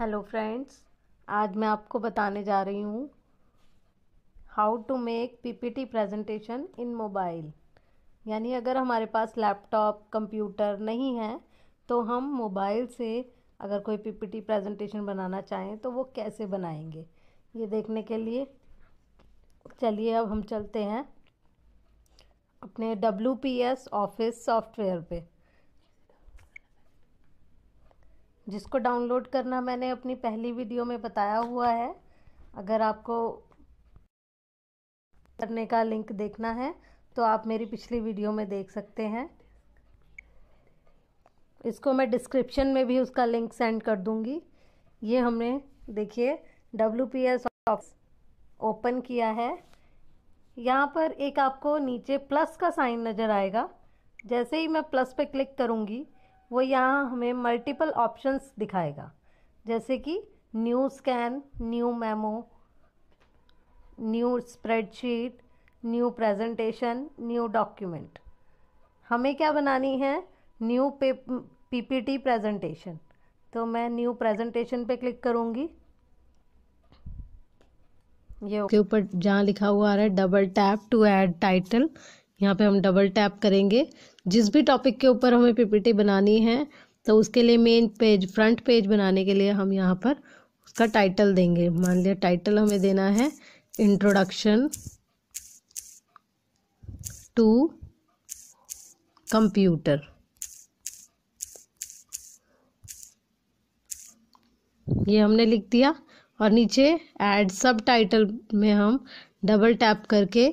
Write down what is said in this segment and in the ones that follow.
hello friends आज मैं आपको बताने जा रही हूँ how to make PPT presentation in mobile यानी अगर हमारे पास लैपटॉप कंप्यूटर नहीं है तो हम मोबाइल से अगर कोई पीपीटी प्रेजेंटेशन बनाना चाहें तो वो कैसे बनाएंगे ये देखने के लिए चलिए अब हम चलते हैं अपने W P S office software पे जिसको डाउनलोड करना मैंने अपनी पहली वीडियो में बताया हुआ है अगर आपको करने का लिंक देखना है तो आप मेरी पिछली वीडियो में देख सकते हैं इसको मैं डिस्क्रिप्शन में भी उसका लिंक सेंड कर दूंगी ये हमने देखिए डब्ल्यू पी एस ओपन किया है यहाँ पर एक आपको नीचे प्लस का साइन नज़र आएगा जैसे ही मैं प्लस पे क्लिक करूँगी वो यहाँ हमें मल्टीपल ऑप्शंस दिखाएगा जैसे कि new scan new memo new spreadsheet new presentation new document हमें क्या बनानी है न्यू पे पीपीटी प्रेजेंटेशन तो मैं न्यू प्रेजेंटेशन पे क्लिक करूँगी ये ऊपर जहाँ लिखा हुआ आ रहा है double tap to add title यहाँ पे हम डबल टैप करेंगे जिस भी टॉपिक के ऊपर हमें पीपीटी बनानी है तो उसके लिए मेन पेज फ्रंट पेज बनाने के लिए हम यहाँ पर उसका टाइटल देंगे मान लिया टाइटल हमें देना है इंट्रोडक्शन टू कंप्यूटर ये हमने लिख दिया और नीचे ऐड सब टाइटल में हम डबल टैप करके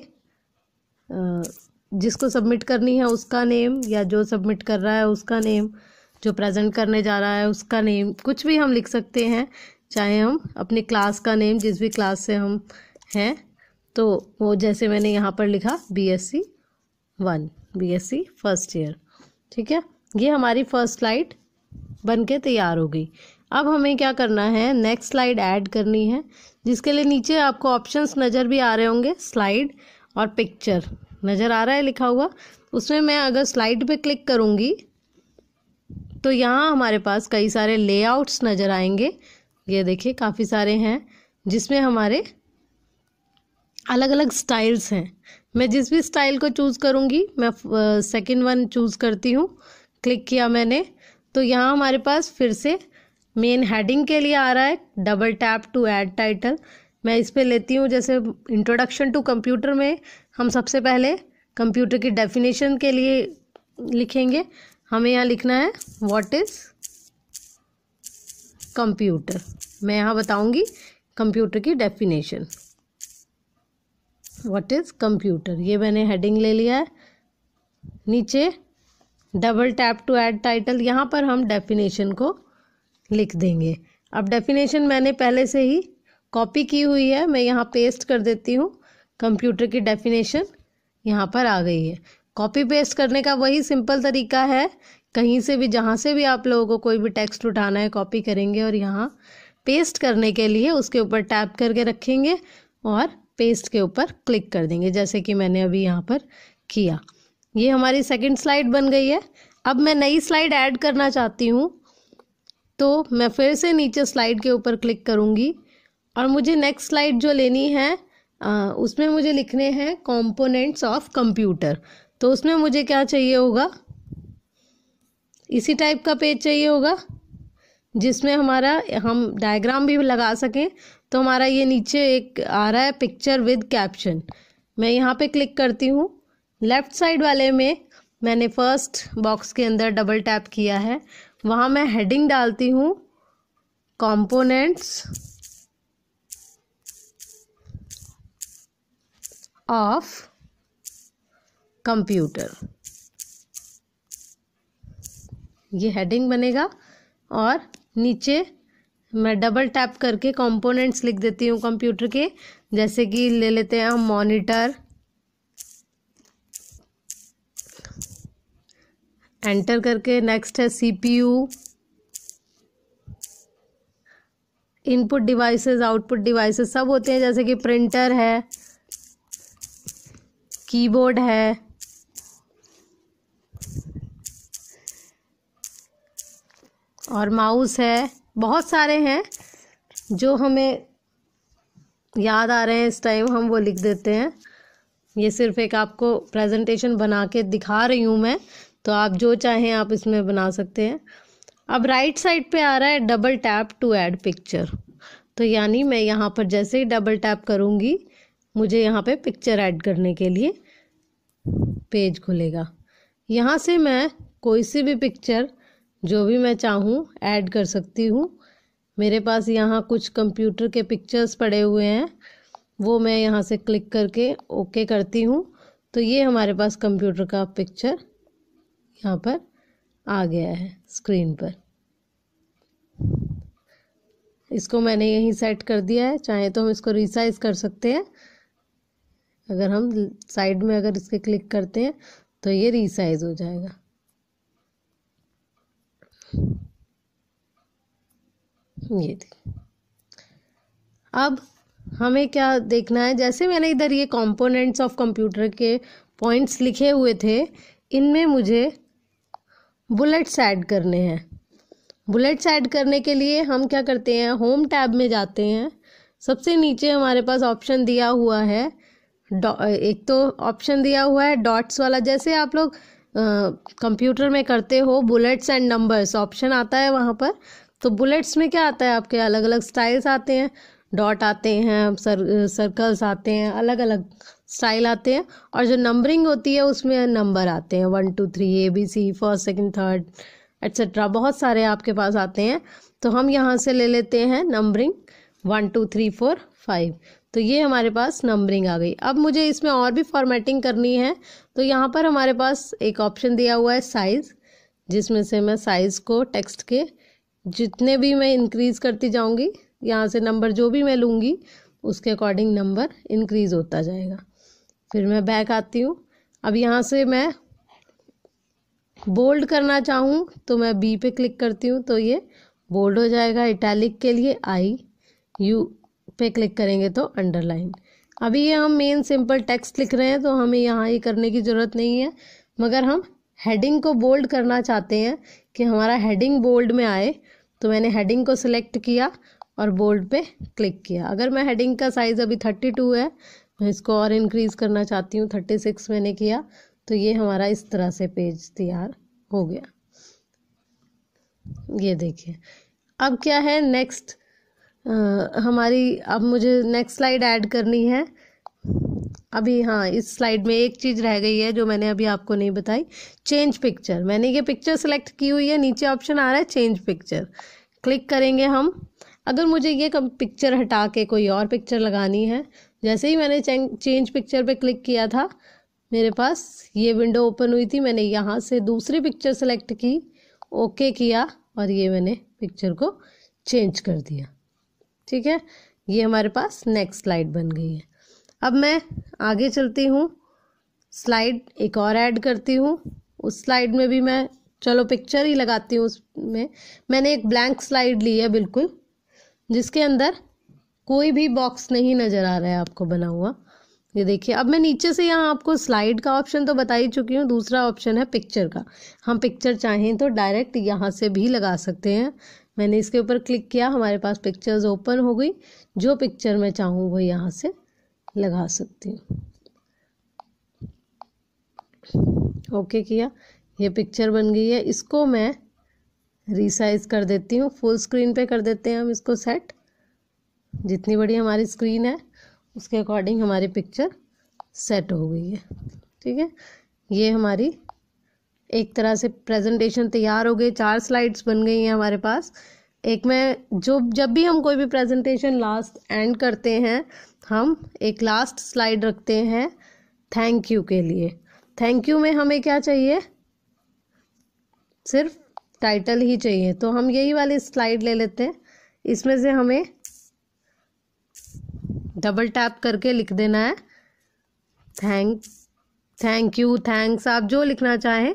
जिसको सबमिट करनी है उसका नेम या जो सबमिट कर रहा है उसका नेम जो प्रेजेंट करने जा रहा है उसका नेम कुछ भी हम लिख सकते हैं चाहे हम अपने क्लास का नेम जिस भी क्लास से हम हैं तो वो जैसे मैंने यहाँ पर लिखा B S C one B S C first year ठीक है ये हमारी फर्स्ट स्लाइड बन के तैयार हो गई अब हमें क्या करना है नेक्स्ट स्लाइड ऐड करनी है जिसके लिए नीचे आपको ऑप्शंस नज़र भी आ रहे होंगे स्लाइड और पिक्चर नज़र आ रहा है लिखा हुआ उसमें मैं अगर स्लाइड पे क्लिक करूँगी तो यहाँ हमारे पास कई सारे लेआउट्स नज़र आएंगे ये देखिए काफ़ी सारे हैं जिसमें हमारे अलग अलग स्टाइल्स हैं मैं जिस भी स्टाइल को चूज़ करूँगी मैं सेकेंड वन चूज़ करती हूँ क्लिक किया मैंने तो यहाँ हमारे पास फिर से मेन हेडिंग के लिए आ रहा है double tap to add title मैं इस पर लेती हूँ जैसे इंट्रोडक्शन टू कंप्यूटर में हम सबसे पहले कंप्यूटर की डेफिनेशन के लिए लिखेंगे हमें यहाँ लिखना है व्हाट इज़ कंप्यूटर मैं यहाँ बताऊँगी कंप्यूटर की डेफिनेशन व्हाट इज़ कंप्यूटर ये मैंने हेडिंग ले लिया है नीचे double tap to add title यहाँ पर हम डेफिनेशन को लिख देंगे अब डेफिनेशन मैंने पहले से ही कॉपी की हुई है मैं यहाँ पेस्ट कर देती हूँ कंप्यूटर की डेफिनेशन यहाँ पर आ गई है कॉपी पेस्ट करने का वही सिंपल तरीका है कहीं से भी जहाँ से भी आप लोगों को कोई भी टेक्स्ट उठाना है कॉपी करेंगे और यहाँ पेस्ट करने के लिए उसके ऊपर टैप करके रखेंगे और पेस्ट के ऊपर क्लिक कर देंगे जैसे कि मैंने अभी यहाँ पर किया ये हमारी सेकंड स्लाइड बन गई है अब मैं नई स्लाइड ऐड करना चाहती हूँ तो मैं फिर से नीचे स्लाइड के ऊपर क्लिक करूँगी और मुझे नेक्स्ट स्लाइड जो लेनी है उसमें मुझे लिखने हैं कॉम्पोनेंट्स ऑफ कंप्यूटर तो उसमें मुझे क्या चाहिए होगा इसी टाइप का पेज चाहिए होगा जिसमें हमारा हम डायग्राम भी लगा सकें तो हमारा ये नीचे एक आ रहा है पिक्चर विद कैप्शन मैं यहाँ पे क्लिक करती हूँ लेफ़्ट साइड वाले में मैंने फर्स्ट बॉक्स के अंदर डबल टैप किया है वहाँ मैं हेडिंग डालती हूँ कॉम्पोनेंट्स of कंप्यूटर ये हेडिंग बनेगा और नीचे मैं डबल टैप करके कंपोनेंट्स लिख देती हूँ कंप्यूटर के जैसे कि ले लेते हैं हम मॉनिटर एंटर करके नेक्स्ट है CPU input devices output devices सब होते हैं जैसे कि प्रिंटर है कीबोर्ड है और माउस है बहुत सारे हैं जो हमें याद आ रहे हैं इस टाइम हम वो लिख देते हैं ये सिर्फ एक आपको प्रेजेंटेशन बना के दिखा रही हूँ मैं तो आप जो चाहें आप इसमें बना सकते हैं अब राइट साइड पे आ रहा है double tap to add picture तो यानी मैं यहाँ पर जैसे ही डबल टैप करूँगी मुझे यहाँ पे पिक्चर ऐड करने के लिए पेज खुलेगा यहाँ से मैं कोई सी भी पिक्चर जो भी मैं चाहूँ ऐड कर सकती हूँ मेरे पास यहाँ कुछ कंप्यूटर के पिक्चर्स पड़े हुए हैं वो मैं यहाँ से क्लिक करके ओके करती हूँ तो ये हमारे पास कंप्यूटर का पिक्चर यहाँ पर आ गया है स्क्रीन पर इसको मैंने यहीं सेट कर दिया है चाहे तो हम इसको रिसाइज़ कर सकते हैं अगर हम साइड में अगर इसके क्लिक करते हैं तो ये रिसाइज हो जाएगा ये देखिए अब हमें क्या देखना है जैसे मैंने इधर ये कंपोनेंट्स ऑफ कंप्यूटर के पॉइंट्स लिखे हुए थे इनमें मुझे बुलेट्स ऐड करने हैं बुलेट्स ऐड करने के लिए हम क्या करते हैं होम टैब में जाते हैं सबसे नीचे हमारे पास ऑप्शन दिया हुआ है एक तो ऑप्शन दिया हुआ है डॉट्स वाला जैसे आप लोग कंप्यूटर में करते हो बुलेट्स एंड नंबर्स ऑप्शन आता है वहाँ पर तो बुलेट्स में क्या आता है आपके अलग अलग स्टाइल्स आते हैं डॉट आते हैं सर सर्कल्स आते हैं अलग अलग स्टाइल आते हैं और जो नंबरिंग होती है उसमें नंबर आते हैं one two three A B C first second third etcetera बहुत सारे आपके पास आते हैं तो हम यहाँ से ले लेते हैं numbering one two three four five तो ये हमारे पास नंबरिंग आ गई अब मुझे इसमें और भी फॉर्मेटिंग करनी है तो यहाँ पर हमारे पास एक ऑप्शन दिया हुआ है साइज़ जिसमें से मैं साइज़ को टेक्स्ट के जितने भी मैं इंक्रीज़ करती जाऊँगी यहाँ से नंबर जो भी मैं लूँगी उसके अकॉर्डिंग नंबर इंक्रीज़ होता जाएगा फिर मैं बैक आती हूँ अब यहाँ से मैं बोल्ड करना चाहूँ तो मैं बी पे क्लिक करती हूँ तो ये बोल्ड हो जाएगा इटैलिक के लिए आई यू पे क्लिक करेंगे तो अंडरलाइन अभी ये हम मेन सिंपल टेक्स्ट लिख रहे हैं तो हमें यहाँ ये करने की ज़रूरत नहीं है मगर हम हेडिंग को बोल्ड करना चाहते हैं कि हमारा हेडिंग बोल्ड में आए तो मैंने हेडिंग को सिलेक्ट किया और बोल्ड पे क्लिक किया अगर मैं हेडिंग का साइज़ अभी थर्टी टू है मैं इसको और इंक्रीज़ करना चाहती हूँ थर्टी सिक्स मैंने किया तो ये हमारा इस तरह से पेज तैयार हो गया ये देखिए अब क्या है नेक्स्ट हमारी अब मुझे नेक्स्ट स्लाइड ऐड करनी है अभी हाँ इस स्लाइड में एक चीज़ रह गई है जो मैंने अभी आपको नहीं बताई चेंज पिक्चर मैंने ये पिक्चर सेलेक्ट की हुई है नीचे ऑप्शन आ रहा है चेंज पिक्चर क्लिक करेंगे हम अगर मुझे ये कम पिक्चर हटा के कोई और पिक्चर लगानी है जैसे ही मैंने चेंज पिक्चर पे क्लिक किया था मेरे पास ये विंडो ओपन हुई थी मैंने यहाँ से दूसरी पिक्चर सेलेक्ट की ओके किया और ये मैंने पिक्चर को चेंज कर दिया ठीक है ये हमारे पास नेक्स्ट स्लाइड बन गई है अब मैं आगे चलती हूँ स्लाइड एक और ऐड करती हूँ उस स्लाइड में भी मैं चलो पिक्चर ही लगाती हूँ उसमें मैंने एक ब्लैंक स्लाइड ली है बिल्कुल जिसके अंदर कोई भी बॉक्स नहीं नज़र आ रहा है आपको बना हुआ ये देखिए अब मैं नीचे से यहाँ आपको स्लाइड का ऑप्शन तो बता ही चुकी हूँ दूसरा ऑप्शन है पिक्चर का हम पिक्चर चाहें तो डायरेक्ट यहाँ से भी लगा सकते हैं मैंने इसके ऊपर क्लिक किया हमारे पास पिक्चर्स ओपन हो गई जो पिक्चर मैं चाहूँ वो यहाँ से लगा सकती हूँ ओके किया ये पिक्चर बन गई है इसको मैं रिसाइज कर देती हूँ फुल स्क्रीन पे कर देते हैं हम इसको सेट जितनी बड़ी हमारी स्क्रीन है उसके अकॉर्डिंग हमारी पिक्चर सेट हो गई है ठीक है ये हमारी एक तरह से प्रेजेंटेशन तैयार हो गई चार स्लाइड्स बन गई हैं हमारे पास एक में जो जब भी हम कोई भी प्रेजेंटेशन लास्ट एंड करते हैं हम एक लास्ट स्लाइड रखते हैं थैंक यू के लिए थैंक यू में हमें क्या चाहिए सिर्फ टाइटल ही चाहिए तो हम यही वाली स्लाइड ले लेते हैं इसमें से हमें डबल टैप करके लिख देना है थैंक थैंक यू थैंक्स आप जो लिखना चाहें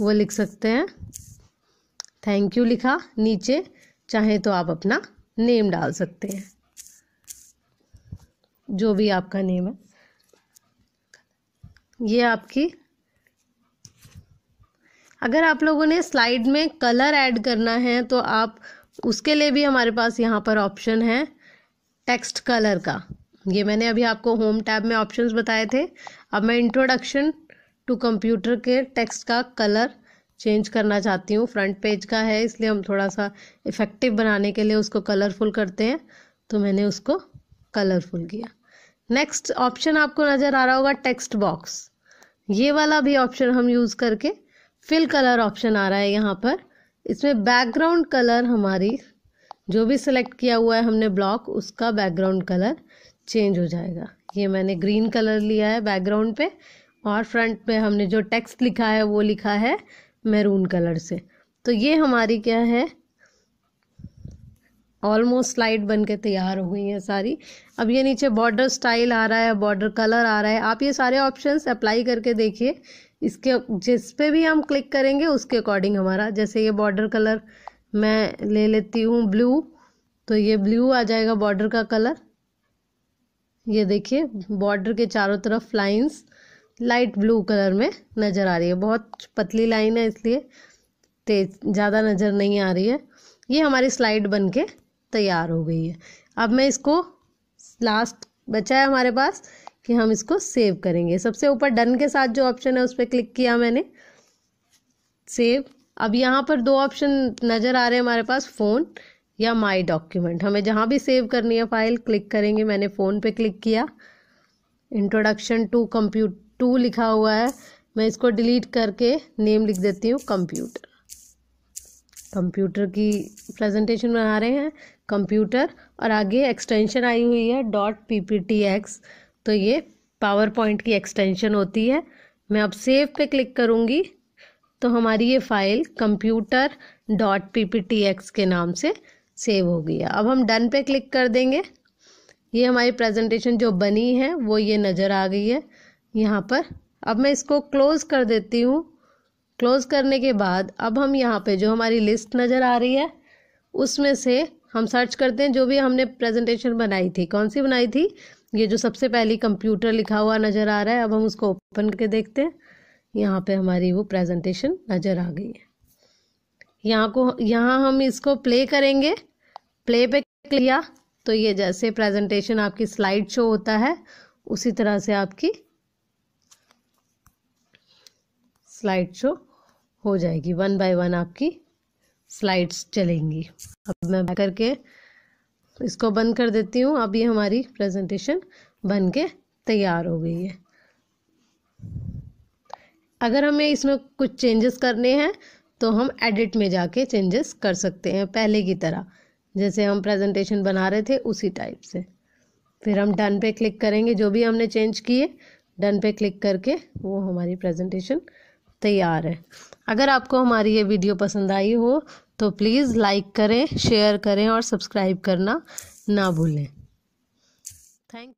वो लिख सकते हैं थैंक यू लिखा नीचे चाहे तो आप अपना नेम डाल सकते हैं जो भी आपका नेम है ये आपकी अगर आप लोगों ने स्लाइड में कलर ऐड करना है तो आप उसके लिए भी हमारे पास यहाँ पर ऑप्शन है टेक्स्ट कलर का ये मैंने अभी आपको होम टैब में ऑप्शंस बताए थे अब मैं इंट्रोडक्शन टू कंप्यूटर के टेक्स्ट का कलर चेंज करना चाहती हूँ फ्रंट पेज का है इसलिए हम थोड़ा सा इफ़ेक्टिव बनाने के लिए उसको कलरफुल करते हैं तो मैंने उसको कलरफुल किया नेक्स्ट ऑप्शन आपको नज़र आ रहा होगा टेक्स्ट बॉक्स ये वाला भी ऑप्शन हम यूज़ करके फिल कलर ऑप्शन आ रहा है यहाँ पर इसमें बैकग्राउंड कलर हमारी जो भी सिलेक्ट किया हुआ है हमने ब्लॉक उसका बैकग्राउंड कलर चेंज हो जाएगा ये मैंने ग्रीन कलर लिया है बैकग्राउंड पे और फ्रंट पे हमने जो टेक्स्ट लिखा है वो लिखा है मैरून कलर से तो ये हमारी क्या है ऑलमोस्ट स्लाइड बन के तैयार हो गई है सारी अब ये नीचे बॉर्डर स्टाइल आ रहा है बॉर्डर कलर आ रहा है आप ये सारे ऑप्शन अप्लाई करके देखिए इसके जिस पे भी हम क्लिक करेंगे उसके अकॉर्डिंग हमारा जैसे ये बॉर्डर कलर मैं ले लेती हूँ ब्लू तो ये ब्लू आ जाएगा बॉर्डर का कलर ये देखिए बॉर्डर के चारों तरफ लाइंस लाइट ब्लू कलर में नज़र आ रही है बहुत पतली लाइन है इसलिए तेज ज़्यादा नज़र नहीं आ रही है ये हमारी स्लाइड बन के तैयार हो गई है अब मैं इसको लास्ट बचा है हमारे पास कि हम इसको सेव करेंगे सबसे ऊपर डन के साथ जो ऑप्शन है उस पर क्लिक किया मैंने सेव अब यहाँ पर दो ऑप्शन नज़र आ रहे हैं हमारे पास फ़ोन या माई डॉक्यूमेंट हमें जहाँ भी सेव करनी है फाइल क्लिक करेंगे मैंने फ़ोन पे क्लिक किया इंट्रोडक्शन टू कंप्यूट टू लिखा हुआ है मैं इसको डिलीट करके नेम लिख देती हूँ कंप्यूटर कंप्यूटर की प्रेजेंटेशन बना रहे हैं कंप्यूटर और आगे एक्सटेंशन आई हुई है dot P P T X तो ये पावर पॉइंट की एक्सटेंशन होती है मैं अब सेव पे क्लिक करूँगी तो हमारी ये file computer dot P P T X के नाम से सेव हो गई है अब हम डन पे क्लिक कर देंगे ये हमारी प्रेजेंटेशन जो बनी है वो ये नज़र आ गई है यहाँ पर अब मैं इसको क्लोज़ कर देती हूँ क्लोज़ करने के बाद अब हम यहाँ पे जो हमारी लिस्ट नज़र आ रही है उसमें से हम सर्च करते हैं जो भी हमने प्रेजेंटेशन बनाई थी कौन सी बनाई थी ये जो सबसे पहली कंप्यूटर लिखा हुआ नज़र आ रहा है अब हम उसको ओपन करके देखते हैं यहाँ पे हमारी वो प्रेजेंटेशन नज़र आ गई है यहाँ को यहाँ हम इसको प्ले करेंगे प्ले पे किया तो ये जैसे प्रेजेंटेशन आपकी स्लाइड शो होता है उसी तरह से आपकी स्लाइड शो हो जाएगी वन बाय वन आपकी स्लाइड्स चलेंगी अब मैं करके इसको बंद कर देती हूँ अब ये हमारी प्रेजेंटेशन बन के तैयार हो गई है अगर हमें इसमें कुछ चेंजेस करने हैं तो हम एडिट में जाके चेंजेस कर सकते हैं पहले की तरह जैसे हम प्रेजेंटेशन बना रहे थे उसी टाइप से फिर हम डन पे क्लिक करेंगे जो भी हमने चेंज किए डन पे क्लिक करके वो हमारी प्रेजेंटेशन तैयार है अगर आपको हमारी ये वीडियो पसंद आई हो तो प्लीज़ लाइक करें शेयर करें और सब्सक्राइब करना ना भूलें थैंक